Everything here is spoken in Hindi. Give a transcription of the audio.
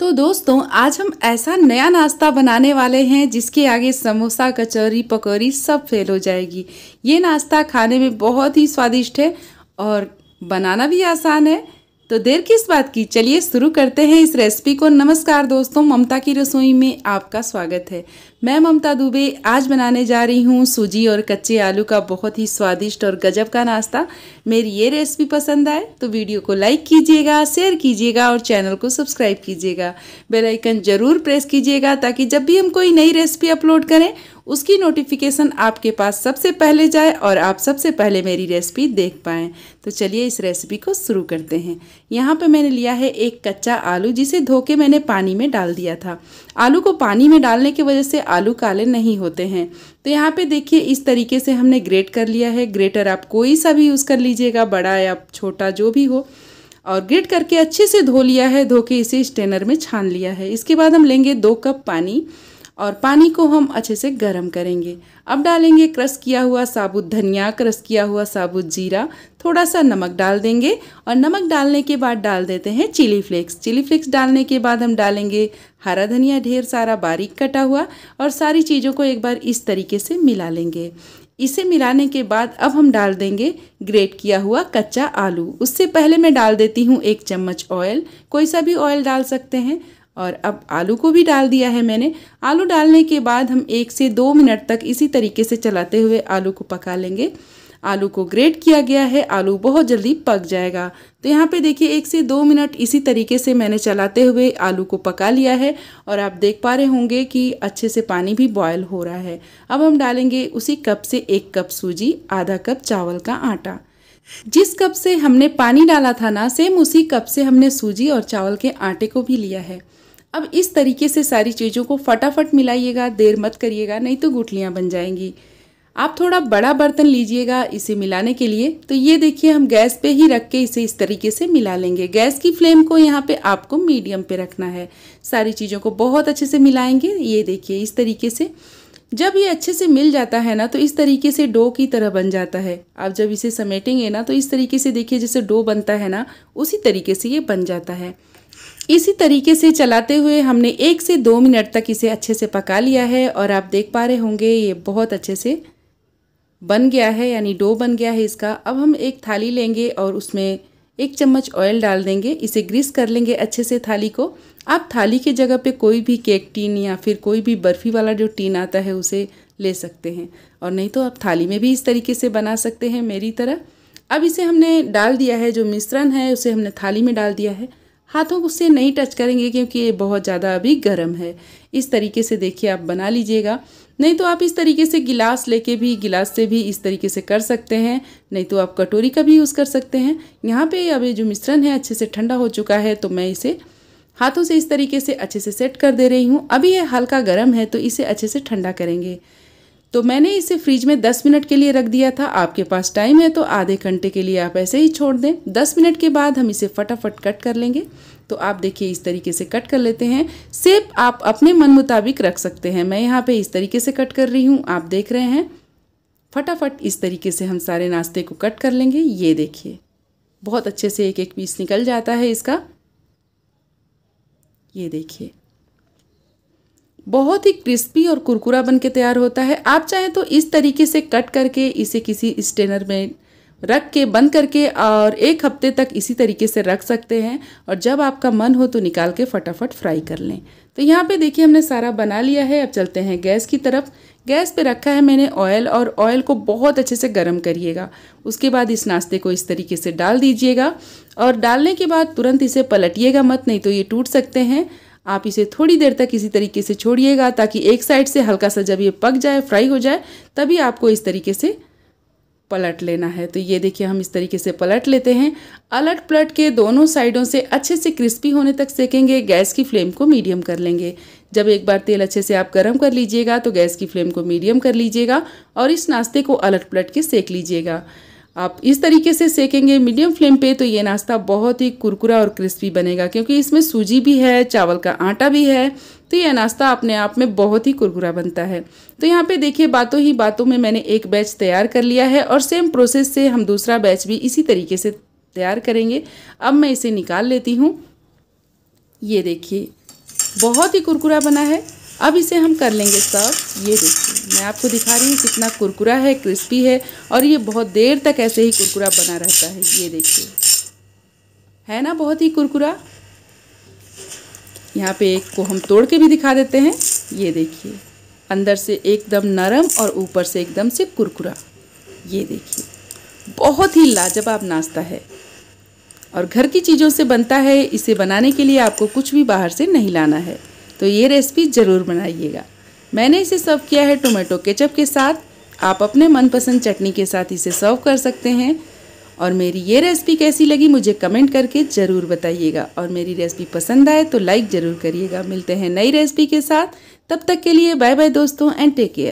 तो दोस्तों आज हम ऐसा नया नाश्ता बनाने वाले हैं जिसके आगे समोसा कचौरी पकौड़ी सब फेल हो जाएगी ये नाश्ता खाने में बहुत ही स्वादिष्ट है और बनाना भी आसान है तो देर किस बात की चलिए शुरू करते हैं इस रेसिपी को नमस्कार दोस्तों ममता की रसोई में आपका स्वागत है मैं ममता दुबे आज बनाने जा रही हूँ सूजी और कच्चे आलू का बहुत ही स्वादिष्ट और गजब का नाश्ता मेरी ये रेसिपी पसंद आए तो वीडियो को लाइक कीजिएगा शेयर कीजिएगा और चैनल को सब्सक्राइब कीजिएगा बेलाइकन ज़रूर प्रेस कीजिएगा ताकि जब भी हम कोई नई रेसिपी अपलोड करें उसकी नोटिफिकेशन आपके पास सबसे पहले जाए और आप सबसे पहले मेरी रेसिपी देख पाएँ तो चलिए इस रेसिपी को शुरू करते हैं यहाँ पर मैंने लिया है एक कच्चा आलू जिसे धो के मैंने पानी में डाल दिया था आलू को पानी में डालने की वजह से आलू काले नहीं होते हैं तो यहाँ पे देखिए इस तरीके से हमने ग्रेट कर लिया है ग्रेटर आप कोई सा भी यूज़ कर लीजिएगा बड़ा या छोटा जो भी हो और ग्रेट करके अच्छे से धो लिया है धो के इसे स्टेनर में छान लिया है इसके बाद हम लेंगे दो कप पानी और पानी को हम अच्छे से गर्म करेंगे अब डालेंगे क्रस किया हुआ साबुत धनिया क्रस किया हुआ साबुत जीरा थोड़ा सा नमक डाल देंगे और नमक डालने के बाद डाल देते हैं चिली फ्लेक्स चिली फ्लेक्स डालने के बाद हम डालेंगे हरा धनिया ढेर सारा बारीक कटा हुआ और सारी चीज़ों को एक बार इस तरीके से मिला लेंगे इसे मिलाने के बाद अब हम डाल देंगे ग्रेट किया हुआ कच्चा आलू उससे पहले मैं डाल देती हूँ एक चम्मच ऑयल कोई सा भी ऑयल डाल सकते हैं और अब आलू को भी डाल दिया है मैंने आलू डालने के बाद हम एक से दो मिनट तक इसी तरीके से चलाते हुए आलू को पका लेंगे आलू को ग्रेट किया गया है आलू बहुत जल्दी पक जाएगा तो यहाँ पे देखिए एक से दो मिनट इसी तरीके से मैंने चलाते हुए आलू को पका लिया है और आप देख पा रहे होंगे कि अच्छे से पानी भी बॉयल हो रहा है अब हम डालेंगे उसी कप से एक कप सूजी आधा कप चावल का आटा जिस कप से हमने पानी डाला था ना सेम उसी कप से हमने सूजी और चावल के आटे को भी लिया है अब इस तरीके से सारी चीज़ों को फटाफट मिलाइएगा देर मत करिएगा नहीं तो गुठलियाँ बन जाएंगी आप थोड़ा बड़ा बर्तन लीजिएगा इसे मिलाने के लिए तो ये देखिए हम गैस पे ही रख के इसे इस तरीके से मिला लेंगे गैस की फ्लेम को यहाँ पे आपको मीडियम पे रखना है सारी चीज़ों को बहुत अच्छे से मिलाएंगे ये देखिए इस तरीके से जब ये अच्छे से मिल जाता है ना तो इस तरीके से डो की तरह बन जाता है आप जब इसे समेटेंगे ना तो इस तरीके से देखिए जैसे डो बनता है ना उसी तरीके से ये बन जाता है इसी तरीके से चलाते हुए हमने एक से दो मिनट तक इसे अच्छे से पका लिया है और आप देख पा रहे होंगे ये बहुत अच्छे से बन गया है यानी डो बन गया है इसका अब हम एक थाली लेंगे और उसमें एक चम्मच ऑयल डाल देंगे इसे ग्रीस कर लेंगे अच्छे से थाली को आप थाली के जगह पे कोई भी केक टीन या फिर कोई भी बर्फ़ी वाला जो टीन आता है उसे ले सकते हैं और नहीं तो आप थाली में भी इस तरीके से बना सकते हैं मेरी तरह अब इसे हमने डाल दिया है जो मिश्रण है उसे हमने थाली में डाल दिया है हाथों उससे नहीं टच करेंगे क्योंकि ये बहुत ज़्यादा अभी गर्म है इस तरीके से देखिए आप बना लीजिएगा नहीं तो आप इस तरीके से गिलास लेके भी गिलास से भी इस तरीके से कर सकते हैं नहीं तो आप कटोरी का भी यूज़ कर सकते हैं यहाँ पे अभी जो मिश्रण है अच्छे से ठंडा हो चुका है तो मैं इसे हाथों से इस तरीके से अच्छे से सेट कर दे रही हूँ अभी ये हल्का गर्म है तो इसे अच्छे से ठंडा करेंगे तो मैंने इसे फ्रिज में 10 मिनट के लिए रख दिया था आपके पास टाइम है तो आधे घंटे के लिए आप ऐसे ही छोड़ दें 10 मिनट के बाद हम इसे फटाफट कट कर लेंगे तो आप देखिए इस तरीके से कट कर लेते हैं सेप आप अपने मन मुताबिक रख सकते हैं मैं यहाँ पे इस तरीके से कट कर रही हूँ आप देख रहे हैं फटाफट इस तरीके से हम सारे नाश्ते को कट कर लेंगे ये देखिए बहुत अच्छे से एक एक पीस निकल जाता है इसका ये देखिए बहुत ही क्रिस्पी और कुरकुरा बन के तैयार होता है आप चाहें तो इस तरीके से कट करके इसे किसी स्टेनर में रख के बंद करके और एक हफ्ते तक इसी तरीके से रख सकते हैं और जब आपका मन हो तो निकाल के फटाफट फ्राई कर लें तो यहाँ पे देखिए हमने सारा बना लिया है अब चलते हैं गैस की तरफ गैस पे रखा है मैंने ऑयल और ऑयल को बहुत अच्छे से गर्म करिएगा उसके बाद इस नाश्ते को इस तरीके से डाल दीजिएगा और डालने के बाद तुरंत इसे पलटिएगा मत नहीं तो ये टूट सकते हैं आप इसे थोड़ी देर तक इसी तरीके से छोड़िएगा ताकि एक साइड से हल्का सा जब ये पक जाए फ्राई हो जाए तभी आपको इस तरीके से पलट लेना है तो ये देखिए हम इस तरीके से पलट लेते हैं अलट पलट के दोनों साइडों से अच्छे से क्रिस्पी होने तक सेकेंगे गैस की फ्लेम को मीडियम कर लेंगे जब एक बार तेल अच्छे से आप गर्म कर लीजिएगा तो गैस की फ्लेम को मीडियम कर लीजिएगा और इस नाश्ते को अलट पलट के सेक लीजिएगा आप इस तरीके से सेकेंगे मीडियम फ्लेम पे तो ये नाश्ता बहुत ही कुरकुरा और क्रिस्पी बनेगा क्योंकि इसमें सूजी भी है चावल का आटा भी है तो यह नाश्ता अपने आप में बहुत ही कुरकुरा बनता है तो यहाँ पे देखिए बातों ही बातों में मैंने एक बैच तैयार कर लिया है और सेम प्रोसेस से हम दूसरा बैच भी इसी तरीके से तैयार करेंगे अब मैं इसे निकाल लेती हूँ ये देखिए बहुत ही कुरकुरा बना है अब इसे हम कर लेंगे सर्व ये देखिए मैं आपको दिखा रही हूँ कितना कुरकुरा है क्रिस्पी है और ये बहुत देर तक ऐसे ही कुरकुरा बना रहता है ये देखिए है ना बहुत ही कुरकुरा यहाँ पे एक को हम तोड़ के भी दिखा देते हैं ये देखिए अंदर से एकदम नरम और ऊपर से एकदम से कुरकुरा ये देखिए बहुत ही लाजवाब नाश्ता है और घर की चीज़ों से बनता है इसे बनाने के लिए आपको कुछ भी बाहर से नहीं लाना है तो ये रेसिपी ज़रूर बनाइएगा मैंने इसे सर्व किया है टोमेटो केचप के साथ आप अपने मनपसंद चटनी के साथ इसे सर्व कर सकते हैं और मेरी ये रेसिपी कैसी लगी मुझे कमेंट करके ज़रूर बताइएगा और मेरी रेसिपी पसंद आए तो लाइक ज़रूर करिएगा मिलते हैं नई रेसिपी के साथ तब तक के लिए बाय बाय दोस्तों एंड टेक केयर